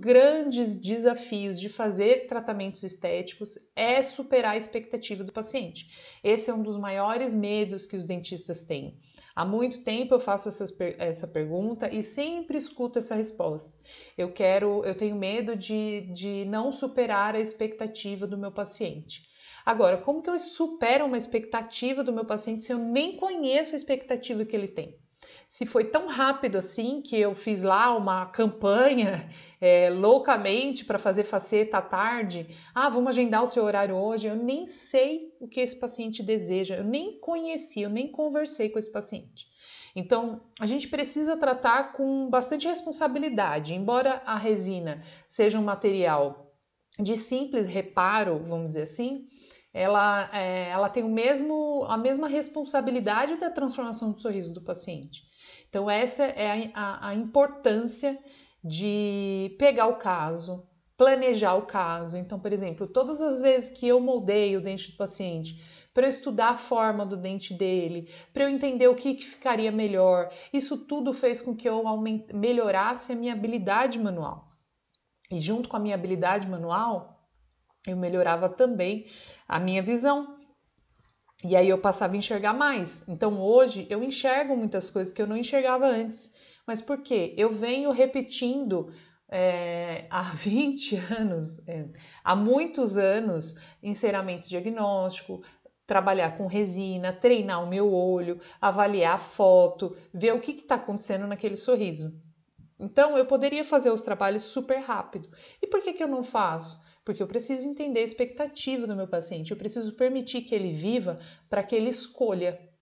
grandes desafios de fazer tratamentos estéticos é superar a expectativa do paciente. Esse é um dos maiores medos que os dentistas têm. Há muito tempo eu faço essa pergunta e sempre escuto essa resposta. Eu quero, eu tenho medo de, de não superar a expectativa do meu paciente. Agora, como que eu supero uma expectativa do meu paciente se eu nem conheço a expectativa que ele tem? se foi tão rápido assim que eu fiz lá uma campanha é, loucamente para fazer faceta à tarde. Ah, vamos agendar o seu horário hoje. Eu nem sei o que esse paciente deseja, eu nem conheci, eu nem conversei com esse paciente. Então, a gente precisa tratar com bastante responsabilidade, embora a resina seja um material de simples reparo, vamos dizer assim, ela, é, ela tem o mesmo, a mesma responsabilidade da transformação do sorriso do paciente. Então, essa é a, a, a importância de pegar o caso, planejar o caso. Então, por exemplo, todas as vezes que eu moldei o dente do paciente para estudar a forma do dente dele, para eu entender o que, que, ficaria melhor, isso tudo fez com que eu melhorasse a minha habilidade manual. E junto com a minha habilidade manual, eu melhorava também a minha visão. E aí eu passava a enxergar mais. Então hoje eu enxergo muitas coisas que eu não enxergava antes. Mas por quê? Eu venho repetindo é, há 20 anos, é, há muitos anos, enceramento diagnóstico, trabalhar com resina, treinar o meu olho, avaliar a foto, ver o que está acontecendo naquele sorriso. Então eu poderia fazer os trabalhos super rápido. E por que, que eu não faço? porque eu preciso entender a expectativa do meu paciente, eu preciso permitir que ele viva para que ele escolha